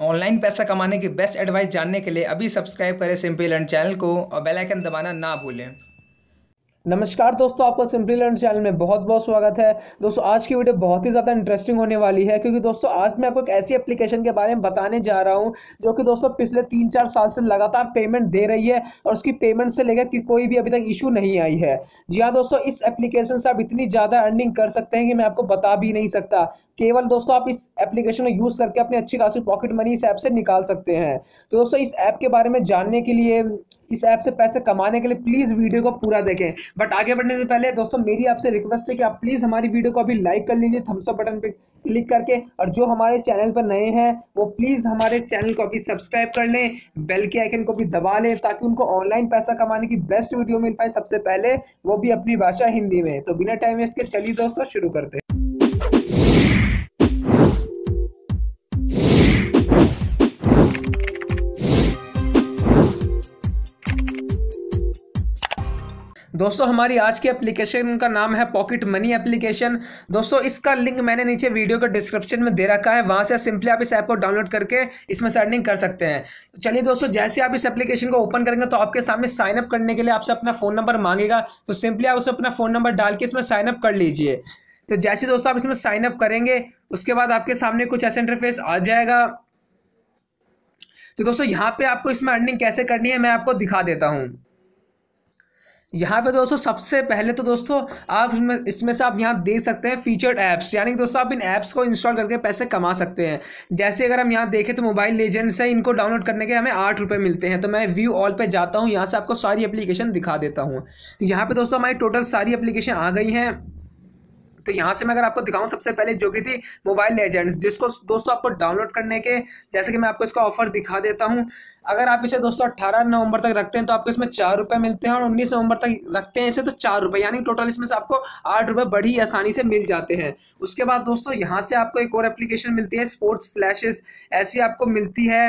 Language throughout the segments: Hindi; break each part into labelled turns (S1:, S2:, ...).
S1: ऑनलाइन पैसा कमाने की बेस्ट एडवाइस जानने के लिए अभी सब्सक्राइब करें सिंपल एंड चैनल को और बेल आइकन दबाना ना भूलें नमस्कार दोस्तों आपका सिंपली लर्न चैनल में बहुत बहुत स्वागत है दोस्तों आज की वीडियो बहुत ही ज़्यादा इंटरेस्टिंग होने वाली है क्योंकि दोस्तों आज मैं आपको एक ऐसी एप्लीकेशन के बारे में बताने जा रहा हूं जो कि दोस्तों पिछले तीन चार साल से लगातार पेमेंट दे रही है और उसकी पेमेंट से लेकर कोई भी अभी तक इशू नहीं आई है जी हाँ दोस्तों इस एप्लीकेशन से आप इतनी ज़्यादा अर्निंग कर सकते हैं कि मैं आपको बता भी नहीं सकता केवल दोस्तों आप इस एप्लीकेशन को यूज़ करके अपनी अच्छी खासी पॉकेट मनी इस ऐप से निकाल सकते हैं तो दोस्तों इस ऐप के बारे में जानने के लिए इस ऐप से पैसे कमाने के लिए प्लीज़ वीडियो को पूरा देखें बट आगे बढ़ने से पहले दोस्तों मेरी आपसे रिक्वेस्ट है कि आप प्लीज़ हमारी वीडियो को अभी लाइक कर लीजिए थम्सअप बटन पर क्लिक करके और जो हमारे चैनल पर नए हैं वो प्लीज़ हमारे चैनल को अभी सब्सक्राइब कर लें बेल के आइकन को भी दबा लें ताकि उनको ऑनलाइन पैसा कमाने की बेस्ट वीडियो मिल पाए सबसे पहले वो भी अपनी भाषा हिंदी में तो बिना टाइम वेस्ट के चलिए दोस्तों शुरू करते हैं दोस्तों हमारी आज की एप्लीकेशन का नाम है पॉकेट मनी एप्लीकेशन दोस्तों इसका लिंक मैंने नीचे वीडियो के डिस्क्रिप्शन में दे रखा है वहां से सिंपली आप इस ऐप को डाउनलोड करके इसमें सर्निंग कर सकते हैं तो चलिए दोस्तों जैसे आप इस एप्लीकेशन को ओपन करेंगे तो आपके सामने साइनअप करने के लिए आपसे अपना फ़ोन नंबर मांगेगा तो सिंपली आप उसे अपना फ़ोन नंबर डाल के इसमें साइनअप कर लीजिए तो जैसे दोस्तों आप इसमें साइनअप करेंगे उसके बाद आपके सामने कुछ ऐसा इंटरफेस आ जाएगा तो दोस्तों यहाँ पे आपको इसमें अर्निंग कैसे करनी है मैं आपको दिखा देता हूँ यहाँ पे दोस्तों सबसे पहले तो दोस्तों आप इसमें इसमें से आप यहाँ देख सकते हैं फीचर्ड ऐप्स यानी कि दोस्तों आप इन ऐप्स को इंस्टॉल करके पैसे कमा सकते हैं जैसे अगर हम यहाँ देखें तो मोबाइल लेजेंड्स से इनको डाउनलोड करने के हमें आठ रुपये मिलते हैं तो मैं व्यू ऑल पे जाता हूँ यहाँ से आपको सारी एप्लीकेशन दिखा देता हूँ यहाँ पर दोस्तों हमारी टोटल सारी एप्लीकेशन आ गई हैं तो यहाँ से मैं अगर आपको दिखाऊँ सबसे पहले जो कि थी मोबाइल लेजेंड्स जिसको दोस्तों आपको डाउनलोड करने के जैसे कि मैं आपको इसका ऑफर दिखा देता हूँ अगर आप इसे दोस्तों अट्ठारह नवंबर तक रखते हैं तो आपको इसमें चार रुपये मिलते हैं और उन्नीस नवंबर तक रखते हैं इसे तो चार रुपये यानी टोटल इसमें से आपको आठ रुपये बड़ी आसानी से मिल जाते हैं उसके बाद दोस्तों यहाँ से आपको एक और एप्लीकेशन मिलती है स्पोर्ट्स फ्लैशेस ऐसी आपको मिलती है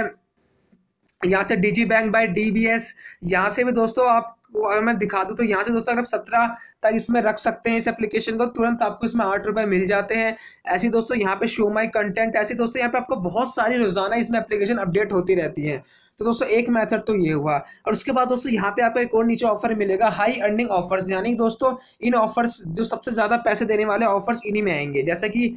S1: यहाँ से D bank by D B S यहाँ से भी दोस्तों आप अगर मैं दिखा दूँ तो यहाँ से दोस्तों अगर आप सत्रह तक इसमें रख सकते हैं इस एप्लीकेशन को तुरंत आपको इसमें आठ रुपये मिल जाते हैं ऐसी दोस्तों यहाँ पे शो माई कंटेंट ऐसी दोस्तों यहाँ पे आपको बहुत सारी रोजाना इसमें एप्लीकेशन अपडेट होती रहती है तो दोस्तों एक मेथड तो ये हुआ और उसके बाद दोस्तों यहाँ पे आपको एक और नीचे ऑफर मिलेगा हाई अर्निंग ऑफर्स यानी दोस्तों इन ऑफर्स जो सबसे ज़्यादा पैसे देने वाले ऑफर्स इन्हीं में आएंगे जैसे कि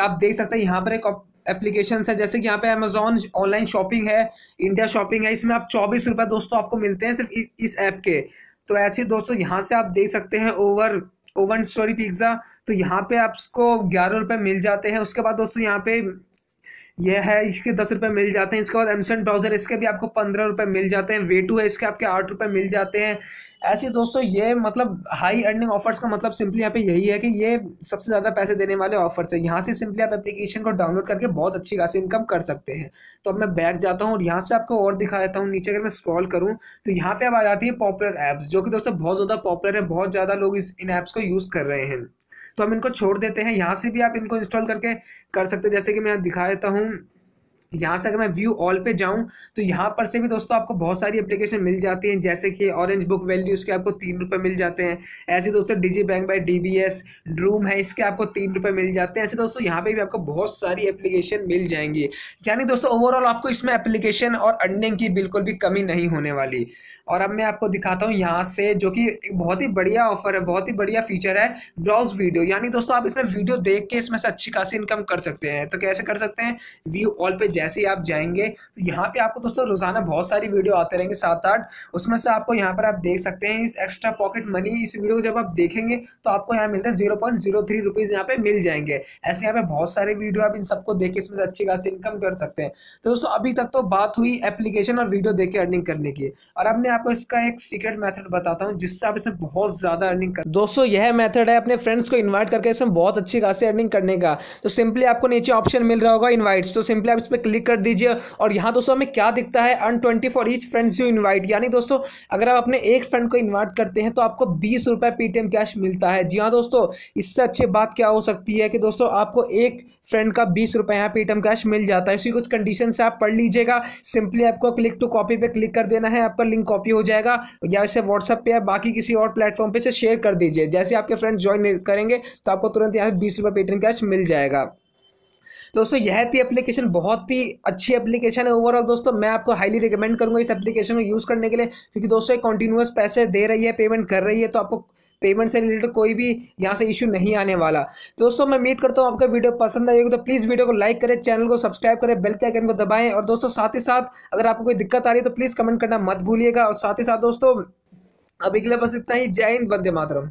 S1: आप देख सकते हैं यहाँ पर एक एप्लीकेशन है जैसे कि यहाँ पे अमेजोन ऑनलाइन शॉपिंग है इंडिया शॉपिंग है इसमें आप चौबीस रुपये दोस्तों आपको मिलते हैं सिर्फ इस ऐप के तो ऐसे दोस्तों यहाँ से आप देख सकते हैं ओवर ओवन स्टोरी पिज्ज़ा तो यहाँ पे आपको ग्यारह रुपये मिल जाते हैं उसके बाद दोस्तों यहाँ पे ये है इसके दस रुपये मिल जाते हैं इसके बाद एमसेंट ब्राउज़र इसके भी आपको पंद्रह रुपये मिल जाते हैं वे टू है इसके आपके आठ रुपये मिल जाते हैं ऐसे दोस्तों ये मतलब हाई अर्निंग ऑफर्स का मतलब सिंपली यहाँ पे यही है कि ये सबसे ज़्यादा पैसे देने वाले ऑफर्स हैं यहाँ से सिंपली आप एप्लीकेशन को डाउनलोड करके बहुत अच्छी खासी इनकम कर सकते हैं तो अब मैं बैक जाता हूँ और यहाँ से आपको और दिखा देता हूँ नीचे अगर मैं स्क्रॉल करूँ तो यहाँ पर अब आ जाती है पॉपुलर ऐप्स जो कि दोस्तों बहुत ज़्यादा पॉपुलर है बहुत ज़्यादा लोग इस इन ऐप्स को यूज़ कर रहे हैं तो हम इनको छोड़ देते हैं यहाँ से भी आप इनको इंस्टॉल करके कर सकते हो जैसे कि मैं दिखा देता हूँ यहाँ से अगर मैं व्यू ऑल पे जाऊँ तो यहाँ पर से भी दोस्तों आपको बहुत सारी एप्लीकेशन मिल जाती हैं जैसे कि ऑरेंज बुक वैल्यू उसके आपको तीन रुपये मिल जाते हैं ऐसे दोस्तों Digi bank by D B S Droom है इसके आपको तीन रुपये मिल जाते हैं ऐसे दोस्तों यहाँ पे भी आपको बहुत सारी एप्लीकेशन मिल जाएंगी यानी दोस्तों ओवरऑल आपको इसमें एप्लीकेशन और अर्निंग की बिल्कुल भी कमी नहीं होने वाली और अब मैं आपको दिखाता हूँ यहाँ से जो कि बहुत ही बढ़िया ऑफर है बहुत ही बढ़िया फीचर है ब्राउज वीडियो यानी दोस्तों आप इसमें वीडियो देख के इसमें से अच्छी खासी इनकम कर सकते हैं तो कैसे कर सकते हैं व्यू ऑल पे जैसे ही आप जाएंगे तो यहाँ पे आपको दोस्तों रोज़ाना बहुत सारी वीडियो आते रहेंगे सात आठ उसमें से आपको यहाँ पर आप देख सकते हैं इस एक्स्ट्रा पॉकेट मनी इस वीडियो को जब आप देखेंगे तो आपको यहाँ मिलता है zero point zero three rupees यहाँ पे मिल जाएंगे ऐसे यहाँ पे बहुत सारे वीडियो आप इन सबको देख के इसमें से अच्छी खासी इनकम कर सकते हैं तो दोस्तों अभी तक तो बात हुई एप्लीकेशन और वीडियो देख के अर्निंग करने की और अब मैं आपको इसका एक सीक्रेट मैथड बताता हूँ जिससे आप इसमें बहुत ज़्यादा अर्निंग कर दोस्तों यह मैथड है अपने फ्रेंड्स को इन्वाइट करके इसमें बहुत अच्छी खासी अर्निंग करने का तो सिंपली आपको नीचे ऑप्शन मिल रहा होगा इन्वाइट्स तो सिंपली आप इस पर क्लिक कर दीजिए और यहाँ दोस्तों हमें क्या दिखता है earn twenty for each friends you invite यानी दोस्तों अगर आप अपने एक फ्रेंड को इन्वाइट करते हैं तो आपको बीस रुपये पेटीएम कैश मिलता है जी हाँ दोस्तों इससे अच्छी बात क्या हो सकती है कि दोस्तों आपको एक फ्रेंड का बीस रुपये यहाँ पेटीएम कैश मिल जाता है इसी कुछ कंडीशन से आप पढ़ लीजिएगा सिंपली आपको क्लिक टू कॉपी पर क्लिक कर देना है आपका लिंक कॉपी हो जाएगा या इसे व्हाट्सअप पर या बाकी किसी और प्लेटफॉर्म पर इसे शेयर कर दीजिए जैसे आपके फ्रेंड ज्वाइन करेंगे तो आपको तुरंत यहाँ पर बीस रुपये पेटीएम कैश मिल जाएगा दोस्तों यह थी एप्लीकेशन बहुत ही अच्छी एप्लीकेशन है ओवरऑल दोस्तों मैं आपको हाईली रिकमेंड करूंगा इस एप्लीकेशन को यूज़ करने के लिए क्योंकि दोस्तों ये कॉन्टीन्यूस पैसे दे रही है पेमेंट कर रही है तो आपको पेमेंट से रिलेटेड कोई भी यहाँ से इशू नहीं आने वाला दोस्तों मैं उम्मीद करता हूँ आपको वीडियो पसंद आएगी तो प्लीज़ वीडियो को लाइक करें चैनल को सब्सक्राइब करें बेल के आइकन को दबाएं और दोस्तों साथ ही साथ अगर आपको कोई दिक्कत आ रही है तो प्लीज़ कमेंट करना मत भूलिएगा और साथ ही साथ दोस्तों अभी के लिए बस इतना ही जय हिंद वंदे मातरम